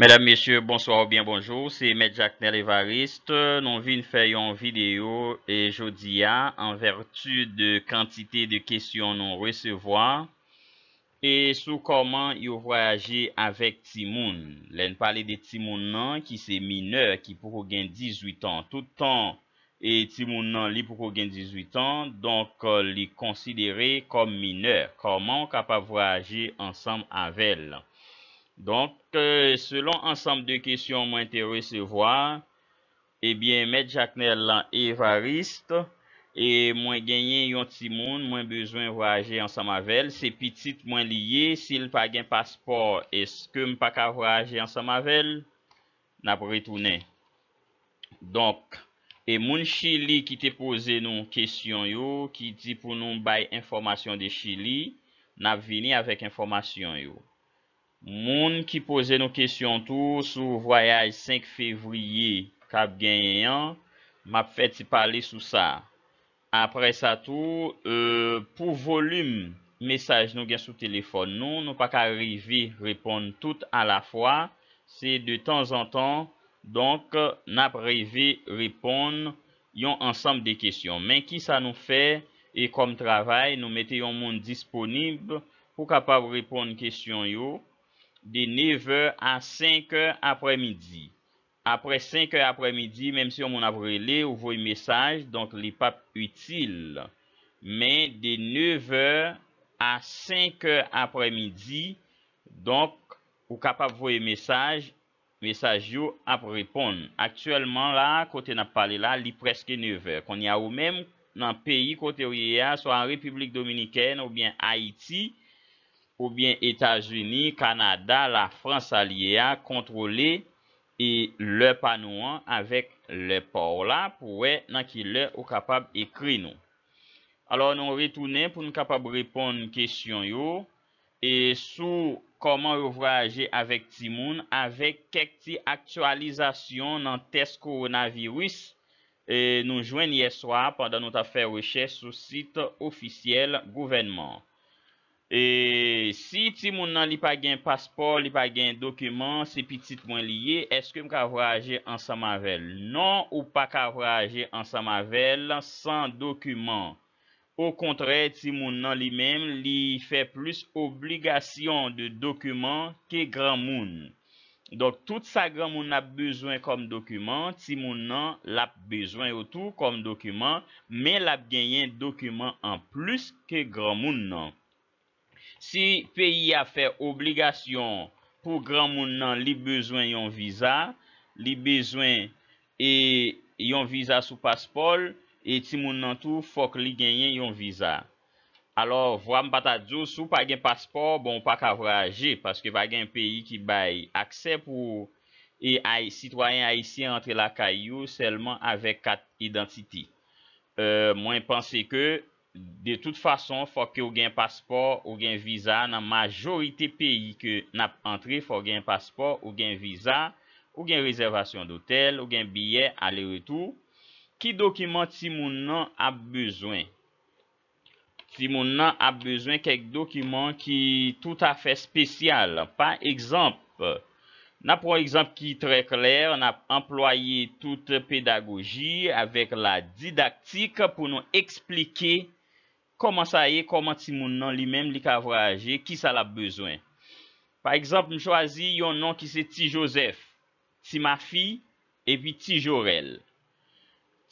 Mèdame, mèchè, bonsoy, ou bien bonjou, se Mèd Jackner Evarist, nou vin fè yon videyo e jodi ya, an vertu de kantite de kèsyon nou resevoa, e sou koman yon voyaje avèk timoun. Len pale de timoun nan ki se mineur ki pou kou gen 18 an toutan, e timoun nan li pou kou gen 18 an, donk li konsidere kom mineur. Koman kapa voyaje ansam avèl? Donk, euh, selon ansanm de kesyon mwen te resevoa, ebyen eh met jaknel lan evarist, e mwen genyen yon timoun mwen bezwen voyaje ansanm avel, se pitit mwen liye, si l pa gen paspor, eske m pa ka voyaje ansanm avel, nap retounen. Donk, e moun chili ki te pose nou kesyon yo, ki di pou nou mbay informasyon de chili, nap vini avek informasyon yo. Moun ki pose nou kesyon tou sou voyaj 5 fevriye kap genyen, m ap fet ti pale sou sa. Apre sa tou, e, pou volume mesaj nou gen sou telefon nou, nou pa ka rive repon tout a la fwa. Se de tan zan tan, donk nap rive repon yon ansam de kesyon. Men ki sa nou fe, e kom travay, nou mette yon moun disponib pou kap ap repon kesyon yon. de 9h a 5h apre midi. Apre 5h apre midi, menm si yo moun apre li, ou voye mesaj, donk li pa util. Men, de 9h a 5h apre midi, donk ou kapap voye mesaj, mesaj yo apre pon. Aktuellement la, kote na pale la, li preske 9h. Kon ya ou menm nan peyi kote ou ye ya, so a Republik Dominikene ou bien Haiti, Ou bien Etat-Unis, Kanada, la France Aliye a kontrole E le panouan Avek le porla Pouwe nan ki le ou kapab ekri nou Alors nou retounen Pou nou kapab repon nou kesyon yo E sou Koman rouvraje avek ti moun Avek kek ti aktualizasyon Nan test koronavirus Nou jwen yeswa Pandan nou ta fe rechè Sou sit ofisyel govenman E Ti moun nan li pa gen paspor, li pa gen dokumen, se pitit moun liye, eske m ka vo aje an sa mavel? Non ou pa ka vo aje an sa mavel san dokumen. Ou kontre, ti moun nan li men li fe plus obligasyon de dokumen ke gran moun. Dok, tout sa gran moun ap bezwen kom dokumen, ti moun nan lap bezwen ou tou kom dokumen, men lap genyen dokumen an plus ke gran moun nan. Si peyi a fe obligasyon pou gran moun nan li bezwen yon viza, li bezwen e yon viza sou paspol, eti moun nan tou fok li genyen yon viza. Alors, vwa m pata djou sou pa gen paspol, bon pa kavraje, paske pa gen peyi ki bay akse pou e ay sitwayen ayisyen antre la kayou, selman avek kat identiti. Euh, mwen panse ke, De tout fason, fò ki ou gen paspor, ou gen visa, nan majorite peyi ki nap antre fò gen paspor, ou gen visa, ou gen rezervasyon dotel, ou gen biye, ale retou. Ki dokiman ti moun nan ap bezwen? Ti moun nan ap bezwen kek dokiman ki tout afe spesyal. Par ekzamp, nan pou ekzamp ki trè kler, nan ap employe tout pedagogi avek la didaktik pou nou eksplikey. Koman sa ye, koman ti moun nan li men li kavraje, ki sa la bezwen? Par ekzamp, m chwazi yon nan ki se ti Joseph, ti ma fi, epi ti Jorel.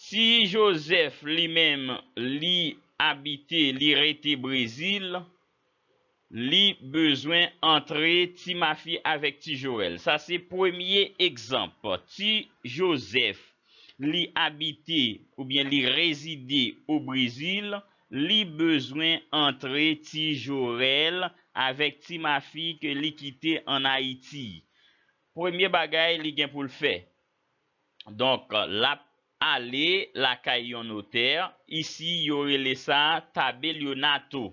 Ti Joseph li men li habite, li rete Brezil, li bezwen entre ti ma fi avek ti Jorel. Sa se premye ekzamp, ti Joseph li habite ou bien li rezide ou Brezil, li bezwen antre ti jorel avek ti mafi ke li kite an Haiti. Premye bagay li gen pou l fe. Donk la ale, la kay yon noter, isi yorele sa tabe lyonato.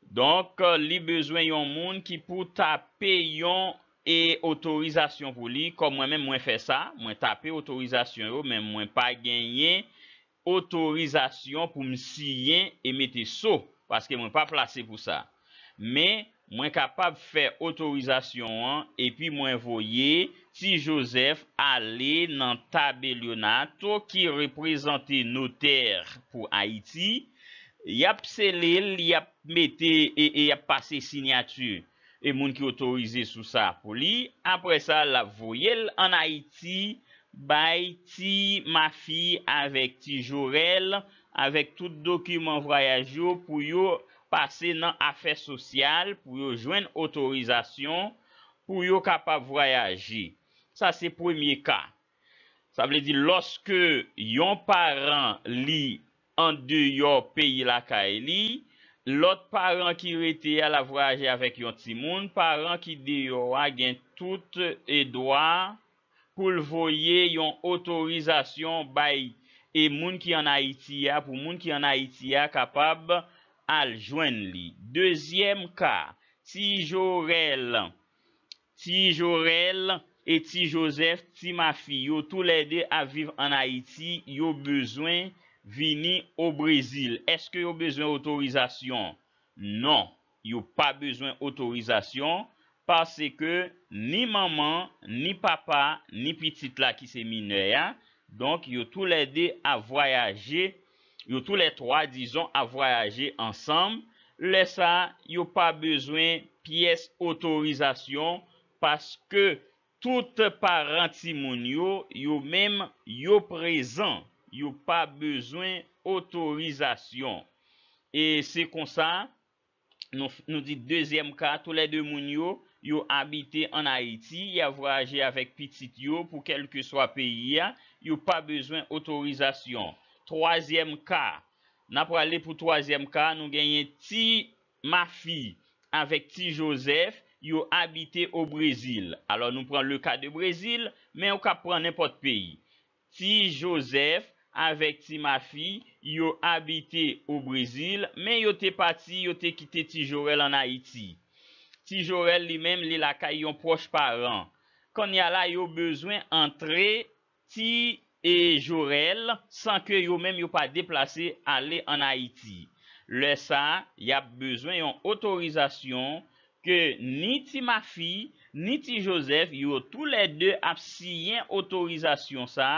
Donk li bezwen yon moun ki pou tape yon e otorizasyon pou li, kon mwen mwen mwen fe sa, mwen tape otorizasyon yon, mwen mwen pa genye, otorizasyon pou msiyen e mette sou, paske mwen pa plase pou sa. Men, mwen kapab fè otorizasyon an, epi mwen voye, si Josef ale nan tabe Lyonato, ki reprezante noter pou Haiti, yap se lèl, yap mette, e, e yap pase sinyatü, e mwen ki otorize sou sa pou li. Apre sa, la voyel an Haiti, bay ti ma fi avèk ti jorel avèk tout dokumen vrayaj yo pou yo pase nan afèr sosyal pou yo jwen otorizasyon pou yo kapap vrayaj. Sa se premye ka. Sa blè di loske yon paran li an de yon peyi la ka el li, lot paran ki rete a la vrayaj avèk yon timoun, paran ki de yon wagen tout edwa... pou l voye yon otorizasyon bay e moun ki an Haiti a, pou moun ki an Haiti a kapab al jwen li. Dezyem ka, ti Jorel, ti Jorel et ti Joseph, ti ma fi, yo tou lede aviv an Haiti, yo bezwen vini o Brezil. Eske yo bezwen otorizasyon? Non, yo pa bezwen otorizasyon. Pase ke ni maman, ni papa, ni pitit la ki se mine ya. Donk yo tou lede a voyaje. Yo tou lede 3, dizon, a voyaje ansam. Lesa, yo pa bezwen piyes otorizasyon. Pase ke tout parenti moun yo, yo menm yo prezan. Yo pa bezwen otorizasyon. E se konsa, nou dit dezyem ka, tou lede moun yo. yo habite an Haïti, ya vwa aje avèk pitit yo pou kelke swa peyi ya, yo pa bezwen otorizasyon. Troasyem ka, nan pou ale pou troasyem ka, nou genye ti ma fi avèk ti Joseph, yo habite o Brésil. Alors nou pran le ka de Brésil, men yo ka pran nèpot peyi. Ti Joseph avèk ti ma fi, yo habite o Brésil, men yo te pati, yo te kite ti Jorel an Haïti. ti Jorel li menm li laka yon proj parent. Kon yala yo bezwen entre ti e Jorel, san ke yo menm yo pa deplase ale an Haiti. Le sa, yap bezwen yon otorizasyon, ke ni ti ma fi, ni ti Josef, yo tou le de ap si yon otorizasyon sa,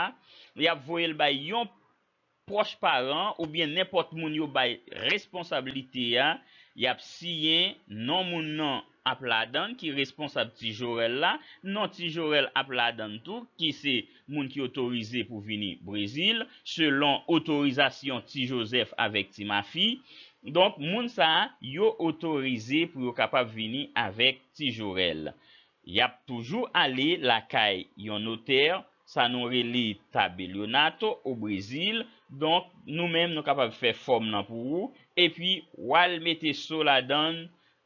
yap voyel bay yon proj parent, ou bien nepot moun yo bay responsabilite ya, yap si yon non, nan moun nan otorizasyon, ap la dan ki responsab ti jorel la, non ti jorel ap la dan tou, ki se moun ki otorize pou vini Brazil, selon otorizasyon ti Josef avek ti ma fi, donk moun sa yo otorize pou yo kapab vini avek ti jorel. Yap toujou ale la kay yon noter, sa nou rele tabelionato ou Brazil, donk nou menm nou kapab fe form nan pou ou, e pi wal mete sou la dan,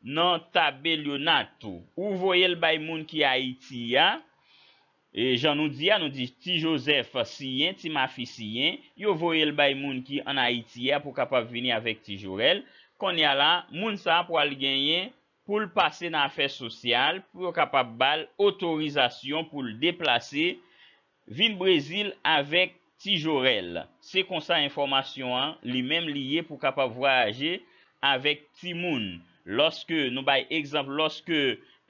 nan tabel yo natou. Ou voye l bay moun ki Haiti ya, e jan nou di ya, nou di ti Joseph siyen, ti mafi siyen, yo voye l bay moun ki an Haiti ya pou kapap vini avèk ti jorel, kon ya la, moun sa pou al genyen pou l pase nan afèr sosyal, pou yo kapap bal otorizasyon pou l deplase, vin Brésil avèk ti jorel. Se kon sa informasyon an, li mèm liye pou kapap voyaje avèk ti moun. Lorske nou bay ekzamp, lorske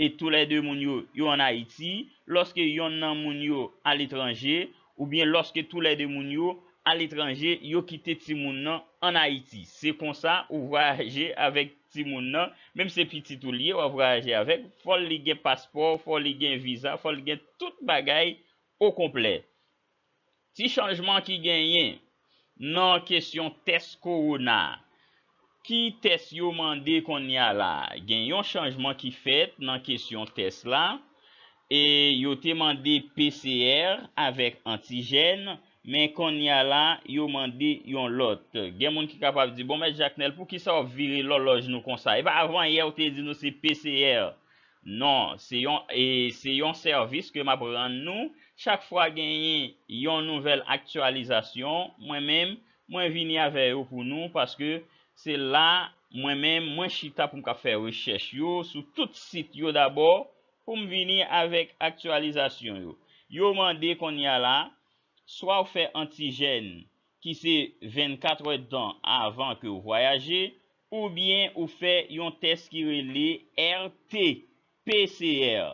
etou le de moun yo yo an Haiti, lorske yon nan moun yo an l'etranje, ou bien lorske etou le de moun yo an l'etranje, yo kite ti moun nan an Haiti. Se konsa, ou voyaje avek ti moun nan, mem se pi titou liye, ou voyaje avek, fol li gen paspor, fol li gen visa, fol li gen tout bagay o komple. Ti chanjman ki gen yen, nan kesyon tesko ou nan. Ki tes yo mande kon ya la? Gen yon chanjman ki fet nan kesyon tes la, e yo te mande PCR avèk antigen, men kon ya la, yo mande yon lot. Gen moun ki kapav di, bon mèd Jack Nel, pou ki sa ou vire loloj nou konsa? E ba avan, ye ou te di nou se PCR. Non, e, se yon servis ke mabran nou, chak fwa genye yon nouvel aktualizasyon, mwen mèm, mwen vini avè yo pou nou, paske... Se la, mwen men, mwen chita pou m ka fè rechèche yo sou tout sit yo dabor pou m vini avèk aktualizasyon yo. Yo mande kon ya la, swa ou fè antigen ki se 24 dan avan ke ou voyaje ou bien ou fè yon test ki wè li RT-PCR.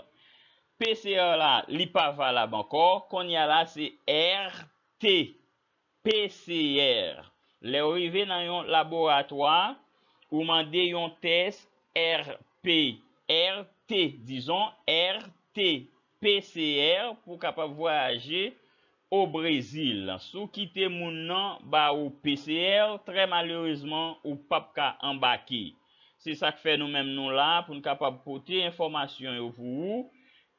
PCR la, li pa valab ankor, kon ya la se RT-PCR. Le ou ive nan yon laboratoa ou mande yon tes RPRT, dison RTPCR pou kapap voyaje ou Brezil. Sou kite moun nan ba ou PCR, tre malurizman ou pap ka ambake. Se sa ke fe nou menm nou la pou nou kapap pote informasyon yo vou.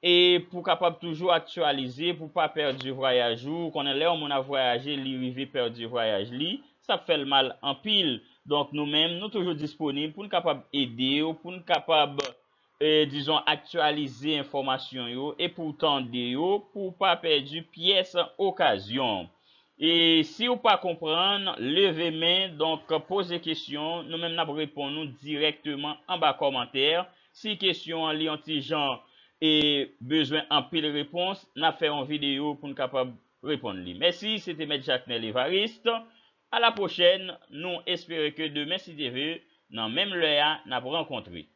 E pou kapap toujou aktualize pou pa perdi voyaje ou konen le ou moun avoyaje li ou ive perdi voyaje li. sa fèl mal an pil. Donk nou men, nou toujou disponib pou n kapab edi yo, pou n kapab, e, dison, aktualize informasyon yo, e pou tande yo, pou pa perdi piyes okasyon. E si ou pa kompran, leve men, donk pose kisyon, nou men n ap repon nou direktman an ba komantèr. Si kisyon li antijan e bezwen an pil repons, nan fè an videyo pou n kapab repon li. Mèsi, se te mèd Jacques Nelivariste. A la pochen, nou espere ke demen si te ve nan menm le a nan pou renkontri.